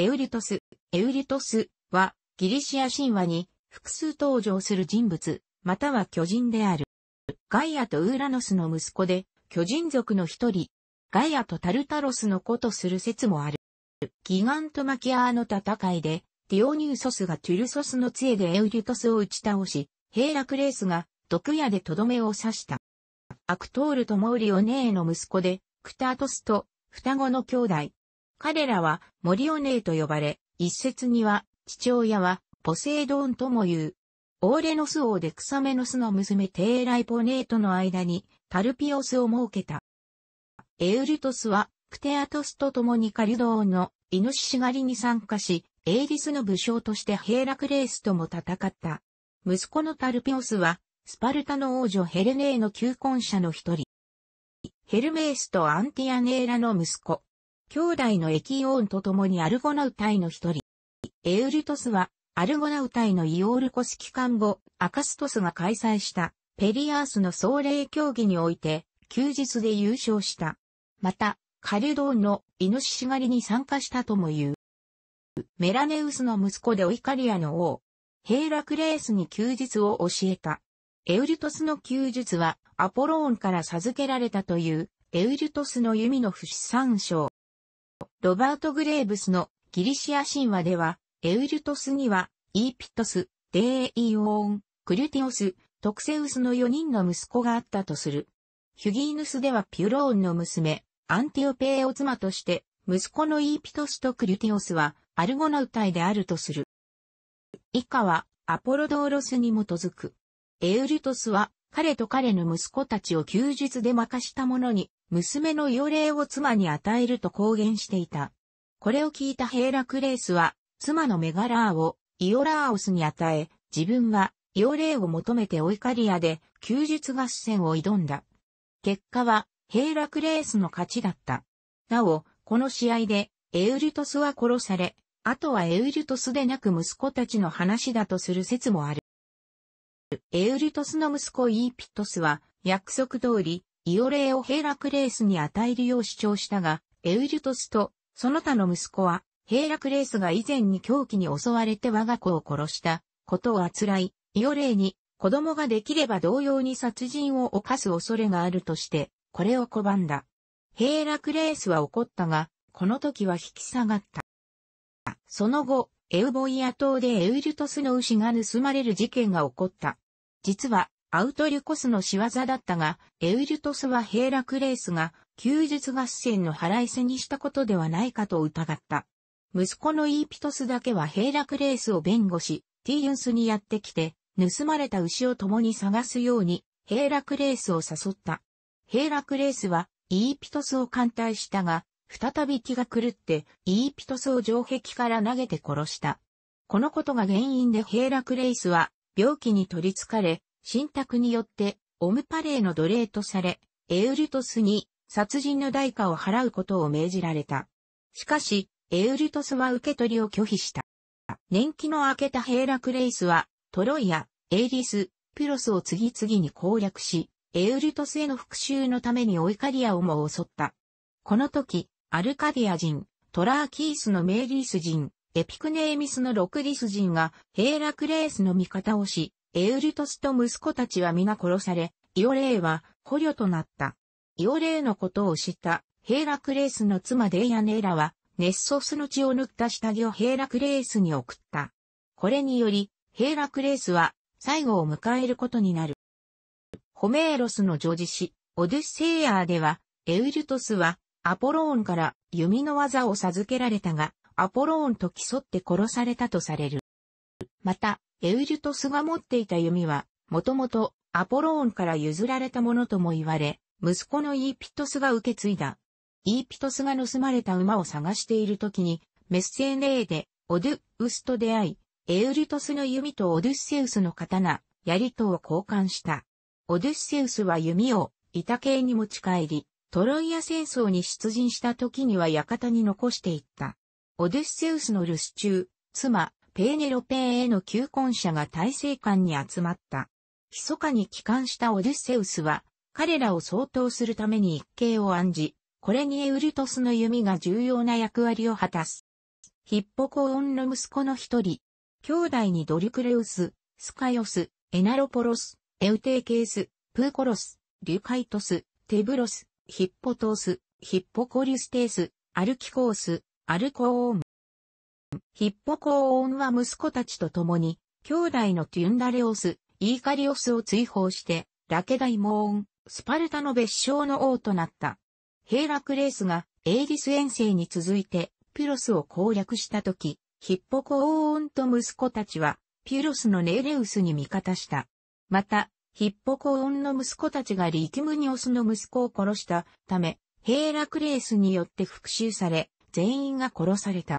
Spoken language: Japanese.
エウリトス、エウリトスはギリシア神話に複数登場する人物、または巨人である。ガイアとウーラノスの息子で巨人族の一人、ガイアとタルタロスの子とする説もある。ギガントマキアーの戦いで、ティオニウソスがトゥルソスの杖でエウリトスを打ち倒し、ヘイラクレースが毒矢でとどめを刺した。アクトールとモーリオネーの息子で、クタートスと双子の兄弟、彼らはモリオネーと呼ばれ、一説には、父親はポセイドーンとも言う。オーレノス王でクサメノスの娘テーライポネーとの間にタルピオスを設けた。エウルトスはプテアトスと共にカリュドーンのイノシシ狩りに参加し、エイリスの武将としてヘイラクレースとも戦った。息子のタルピオスは、スパルタの王女ヘルネーの求婚者の一人。ヘルメースとアンティアネーラの息子、兄弟のエキオーンと共にアルゴナウ隊の一人。エウリトスは、アルゴナウ隊のイオールコス式看後、アカストスが開催したペリアースの総霊競技において、休日で優勝した。また、カルドーンのイノシシ狩りに参加したとも言う。メラネウスの息子でオイカリアの王、ヘイラクレースに休日を教えた。エウリトスの休日はアポローンから授けられたというエウリトスの弓の不死参照。ロバート・グレーブスのギリシア神話では、エウルトスには、イーピトス、デーイオーン、クリュティオス、トクセウスの4人の息子があったとする。ヒュギーヌスではピュローンの娘、アンティオペーを妻として、息子のイーピトスとクリュティオスは、アルゴナウタイであるとする。以下は、アポロドーロスに基づく。エウルトスは、彼と彼の息子たちを休日で任したものに、娘の幼霊を妻に与えると公言していた。これを聞いたヘイラクレースは、妻のメガラーをイオラーオスに与え、自分は幼霊を求めてオイカリアで休日合戦を挑んだ。結果は、ヘイラクレースの勝ちだった。なお、この試合で、エウルトスは殺され、あとはエウルトスでなく息子たちの話だとする説もある。エウルトスの息子イーピットスは約束通りイオレーをヘラクレースに与えるよう主張したが、エウリュトスと、その他の息子は、ヘラクレースが以前に狂気に襲われて我が子を殺したことをあつらい、イオレに子供ができれば同様に殺人を犯す恐れがあるとして、これを拒んだ。ヘラクレースは怒ったが、この時は引き下がった。その後、エウボイア島でエウリュトスの牛が盗まれる事件が起こった。実は、アウトリュコスの仕業だったが、エウルトスはヘイラクレースが、休日合戦の腹いせにしたことではないかと疑った。息子のイーピトスだけはヘイラクレースを弁護し、ティーユンスにやってきて、盗まれた牛を共に探すように、ヘイラクレースを誘った。ヘイラクレースは、イーピトスを艦隊したが、再び気が狂って、イーピトスを城壁から投げて殺した。このことが原因でヘイラクレイスは、病気に取りつかれ、信託によって、オムパレーの奴隷とされ、エウルトスに殺人の代価を払うことを命じられた。しかし、エウルトスは受け取りを拒否した。年季の明けたヘーラクレイスは、トロイア、エイリス、ピロスを次々に攻略し、エウルトスへの復讐のためにオイカリアをも襲った。この時、アルカディア人、トラーキースのメイリース人、エピクネーミスのロクリス人がヘーラクレイスの味方をし、エウリトスと息子たちは皆殺され、イオレイは捕虜となった。イオレイのことを知ったヘーラクレースの妻デイアネーラは、ネッソスの血を塗った下着をヘーラクレースに送った。これにより、ヘーラクレースは最後を迎えることになる。ホメーロスの女子詩、オデュッセイヤーでは、エウルトスはアポローンから弓の技を授けられたが、アポローンと競って殺されたとされる。また、エウルトスが持っていた弓は、もともとアポローンから譲られたものとも言われ、息子のイーピトスが受け継いだ。イーピトスが盗まれた馬を探している時に、メッセンレーで、オドゥウスと出会い、エウルトスの弓とオデュッセウスの刀、槍とを交換した。オデュッセウスは弓を、板系に持ち帰り、トロイア戦争に出陣した時には館に残していった。オデュッセウスの留守中、妻、ペーネロペーへの求婚者が大政官に集まった。密かに帰還したオデュッセウスは、彼らを相当するために一計を案じ、これにエウルトスの弓が重要な役割を果たす。ヒッポコオンの息子の一人、兄弟にドリュクレウス、スカヨス、エナロポロス、エウテーケース、プーコロス、リュカイトス、テブロス、ヒッポトース、ヒッポコリュステース、アルキコース、アルコーン、ヒッポコーンは息子たちと共に、兄弟のテュンダレオス、イーカリオスを追放して、ラケダイモーン、スパルタの別称の王となった。ヘイラクレースがエイリス遠征に続いてピュロスを攻略したとき、ヒッポコーンと息子たちはピュロスのネーレウスに味方した。また、ヒッポコーオンの息子たちがリキムニオスの息子を殺したため、ヘイラクレースによって復讐され、全員が殺された。